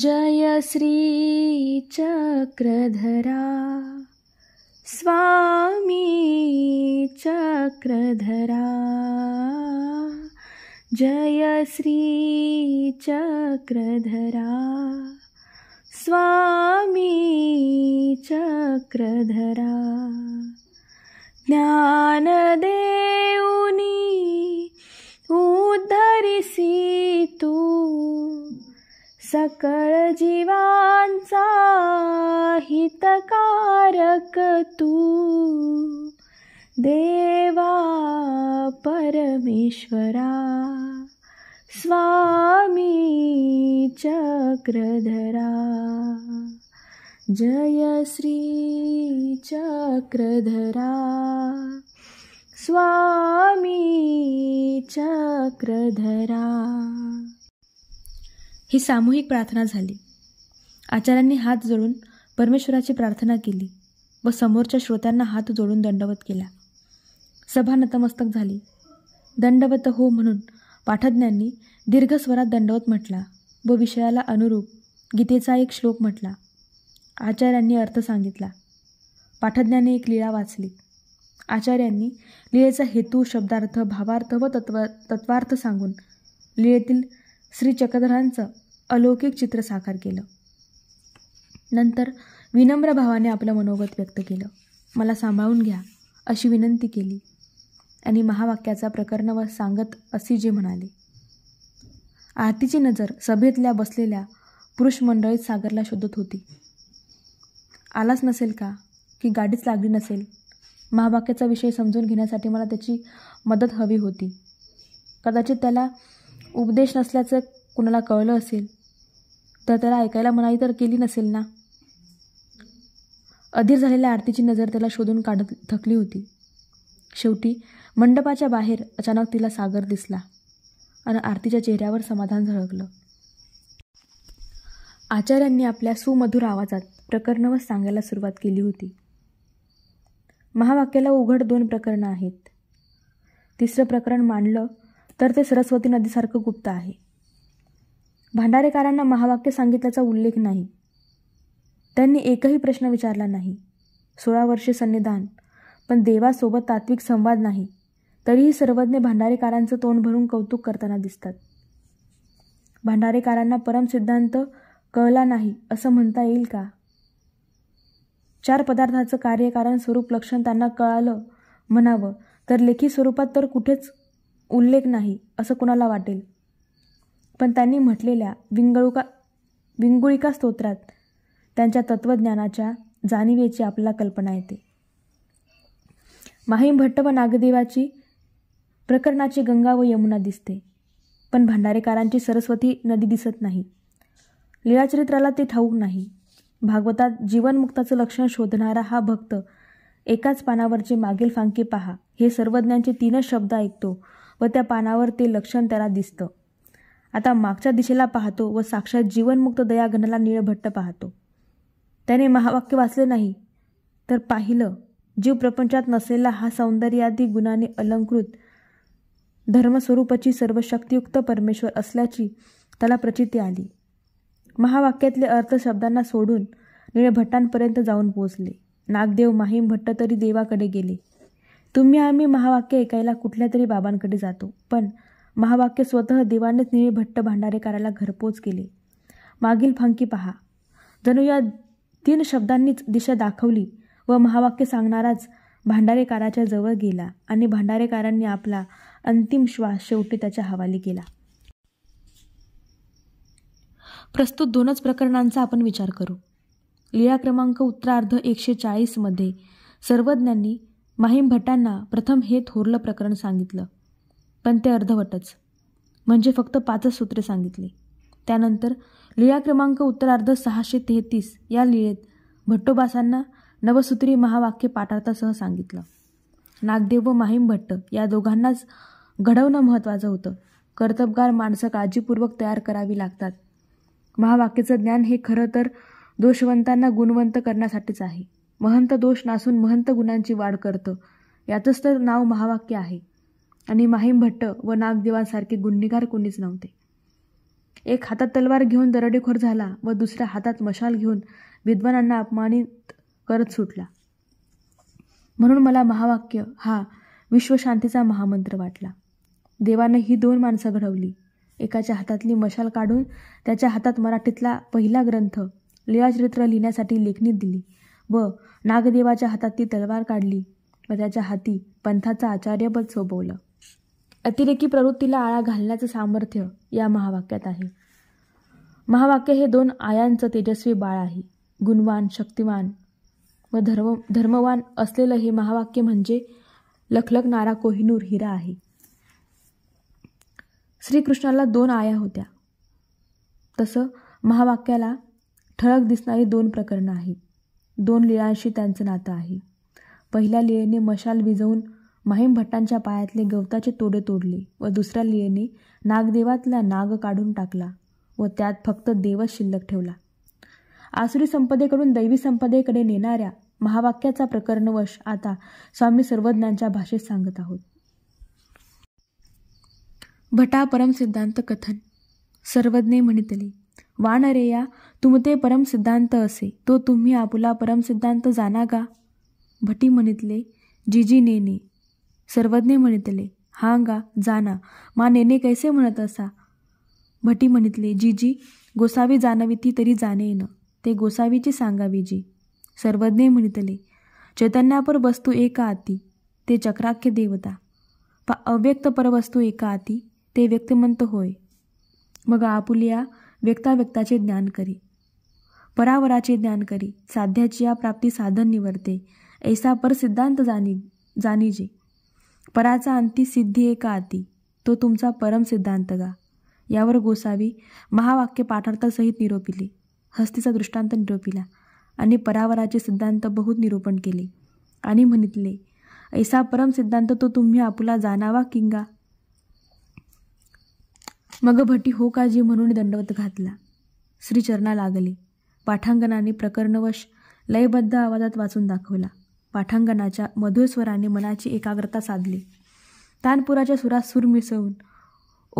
जय चक्रधरा स्वामी चक्रधरा जय चक्रधरा स्वामी चक्रधरा ज्ञान सकळ जीवांचा हितकारक तू देवा परमेश्वरा स्वामी चक्रधरा जय श्री चक्रधरा स्वामी चक्रधरा ही सामूहिक प्रार्थना झाली आचार्यांनी हात जोडून परमेश्वराची प्रार्थना केली व समोरच्या श्रोत्यांना हात जोडून दंडवत केला सभा नतमस्तक झाली दंडवत हो म्हणून पाठज्ञांनी दीर्घस्वरात दंडवत म्हटला व विषयाला अनुरूप गीतेचा एक श्लोक म्हटला आचार्यांनी अर्थ सांगितला पाठज्ञाने एक लीळा वाचली आचार्यांनी लिळेचा हेतू शब्दार्थ भावार्थ व तत्व तत्वार्थ सांगून लीळेतील श्री चक्रधरांचं अलौकिक चित्र साकार केलं नंतर विनम्र भावाने आपलं मनोगत व्यक्त केलं मला सांभाळून घ्या अशी विनंती केली आणि महावाक्याचा प्रकरण व सांगत जे म्हणाले आरतीची नजर सभेतल्या बसलेल्या पुरुष मंडळीत सागरला शोधत होती आलाच नसेल का की गाडीच लागली नसेल महावाक्याचा विषय समजून घेण्यासाठी मला त्याची मदत हवी होती कदाचित त्याला उपदेश नसल्याचं कुणाला कळलं असेल तर त्याला ऐकायला मनाई तर केली नसेल ना अधीर झालेल्या आरतीची नजर त्याला शोधून काढत थकली होती शेवटी मंडपाच्या बाहेर अचानक तिला सागर दिसला आणि आरतीच्या चेहऱ्यावर समाधान झळकलं आचार्यांनी आपल्या सुमधुर आवाजात प्रकरणवच सांगायला सुरुवात केली होती महावाक्याला उघड दोन प्रकरणं आहेत तिसरं प्रकरण मांडलं तर ते सरस्वती नदीसारखं गुप्त आहे भांडारेकारांना महावाक्य सांगितल्याचा उल्लेख नाही त्यांनी एकही प्रश्न विचारला नाही सोळा वर्षे सन्निधान पण देवासोबत तात्विक संवाद नाही तरीही सर्वज्ञ भांडारेकारांचं तोंड भरून कौतुक करताना दिसतात भांडारेकारांना परमसिद्धांत कळला नाही असं म्हणता येईल का चार पदार्थाचं कार्यकारण स्वरूप लक्षण त्यांना कळालं म्हणावं तर लेखी स्वरूपात तर कुठेच उल्लेख नाही असं कुणाला वाटेल पण त्यांनी म्हटलेल्या विंगळुका विंगुळिका स्तोत्रात त्यांच्या तत्त्वज्ञानाच्या जाणिवेची आपल्याला कल्पना येते माहीम भट्ट व नागदेवाची प्रकरणाची गंगा व यमुना दिसते पण भंडारेकारांची सरस्वती नदी दिसत नाही लीळाचरित्राला ते ठाऊक नाही भागवतात जीवनमुक्ताचं लक्षण शोधणारा हा भक्त एकाच पानावरचे मागील फांके पहा हे सर्वज्ञांचे तीनच शब्द ऐकतो व त्या पानावर ते लक्षण त्याला दिसतं आता मागच्या दिशेला पाहतो व साक्षात जीवनमुक्त दयाघनाला निळभट्ट पाहतो त्याने महावाक्य वाचले नाही तर पाहिलं जीव प्रपंचात नसलेला हा सौंदर्यादी गुणाने अलंकृत धर्मस्वरूपाची सर्व शक्तियुक्त परमेश्वर असल्याची त्याला प्रचिती आली महावाक्यातले अर्थ शब्दांना सोडून निळभट्टांपर्यंत जाऊन पोचले नागदेव माहीम भट्ट तरी देवाकडे गेले तुम्ही आम्ही महावाक्य ऐकायला कुठल्या तरी बाबांकडे जातो पण महावाक्य स्वतः देवानेच निळे भट्ट भांडारेकाराला घरपोच केले मागील फांकी पहा जणू या तीन शब्दांनीच दिशा दाखवली व महावाक्य सांगणाराच भांडारेकाराच्या जवळ गेला आणि भांडारेकारांनी आपला अंतिम श्वास शेवटी त्याच्या हवाली केला प्रस्तुत दोनच प्रकरणांचा आपण विचार करू लिळा क्रमांक उत्तरार्ध एकशे चाळीसमध्ये सर्वज्ञांनी माहीम भटांना प्रथम हे थोरलं प्रकरण सांगितलं पण ते अर्धवटच म्हणजे फक्त पाचच सूत्रे सांगितली त्यानंतर लीळा क्रमांक उत्तरार्ध सहाशे तेहतीस या लिळेत भट्टोबासांना नवसूत्री महावाक्य पाठार्थासह सांगितलं नागदेव व माहीम भट्ट या दोघांनाच घडवणं महत्त्वाचं होतं कर्तबगार माणसं काळजीपूर्वक तयार करावी लागतात महावाक्याचं ज्ञान हे खरं तर दोषवंतांना गुणवंत करण्यासाठीच आहे महंत दोष नासून महंत गुणांची वाढ करतं यातच तर नाव महावाक्य आहे आणि माहीम भट्ट व नागदेवांसारखे गुन्हेगार कोणीच नव्हते एक हातात तलवार घेऊन दरडेखोर झाला व दुसऱ्या हातात मशाल घेऊन विद्वानांना अपमानित करत सुटला म्हणून मला महावाक्य हा विश्वशांतीचा महामंत्र वाटला देवानं ही दोन माणसं घडवली एकाच्या हातातली मशाल काढून त्याच्या हातात मराठीतला पहिला ग्रंथ लिळाचरित्र लिहिण्यासाठी लेखणी दिली व नागदेवाच्या हातात ती तलवार काढली व त्याच्या हाती पंथाचं आचार्यपद सोपवलं अतिरेकी प्रवृत्तीला आळा घालण्याचं सामर्थ्य या महावाक्यात आहे महावाक्य हे दोन आयांचं तेजस्वी बाळ आहे गुणवान शक्तिवान व धर्म धर्मवान असलेलं हे महावाक्य म्हणजे नारा कोहिनूर हिरा आहे श्रीकृष्णाला दोन आया होत्या तसं महावाक्याला ठळक दिसणारी दोन प्रकरणं आहेत दोन लीळांशी त्यांचं नातं आहे पहिल्या लीळेने मशाल विजवून माहीम भट्टांच्या पायातले गवताचे तोडे तोडले व दुसऱ्या लीळेने नागदेवातला नाग काढून टाकला व त्यात फक्त देवच शिल्लक ठेवला आसुरी संपदेकडून दैवी संपदेकडे नेणाऱ्या महावाक्याचा प्रकरणवश आता स्वामी सर्वज्ञांच्या भाषेत सांगत आहोत भटा परमसिद्धांत कथन सर्वज्ञे म्हणितले वानरेया तुमते परमसिद्धांत असे तो तुम्ही आपुला परमसिद्धांत जाणा का भटी म्हणितले जीजी नेने सर्वज्ञ म्हणितले गा जाना मा नेने कैसे म्हणत असा भटी म्हणितले जीजी गोसावी जाणवी ती तरी न ते गोसावीची सांगावी जी सर्वज्ञ म्हणितले चैतन्यापर वस्तू एका आती ते चक्राख्य देवता पा अव्यक्त परवस्तू एका आती ते व्यक्तिमंत होय मग आपुलिया व्यक्ता व्यक्ताचे ज्ञान करी परावराचे ज्ञान करी साध्याची या प्राप्ती साधन निवडते ऐसा पर सिद्धांत जाणी जाणीजे पराचा अंती सिद्धी एका अति तो तुमचा परम सिद्धांत गा यावर गोसावी महावाक्य पाठार्थासहित निरोपिले हस्तीचा दृष्टांत निरोपिला आणि परावराचे सिद्धांत बहुत निरूपण केले आणि म्हणितले ऐसा परम सिद्धांत तो तुम्ही आपुला जाणावा किंगा मग भटी हो काजी म्हणून दंडवत घातला श्रीचरणा लागली पाठांगणाने प्रकरणवश लयबद्ध आवाजात वाचून दाखवला पाठांगणाच्या मधुर स्वराने मनाची एकाग्रता साधली तानपुराच्या सुरात सूर मिसळून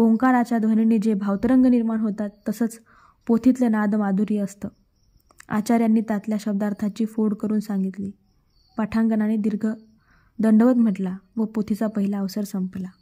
ओंकाराच्या ध्वनीने जे भावतरंग निर्माण होतात तसंच पोथीतलं नाद माधुर्य असतं आचार्यांनी त्यातल्या शब्दार्थाची फोड करून सांगितली पाठांगणाने दीर्घ दंडवत म्हटला व पोथीचा पहिला अवसर संपला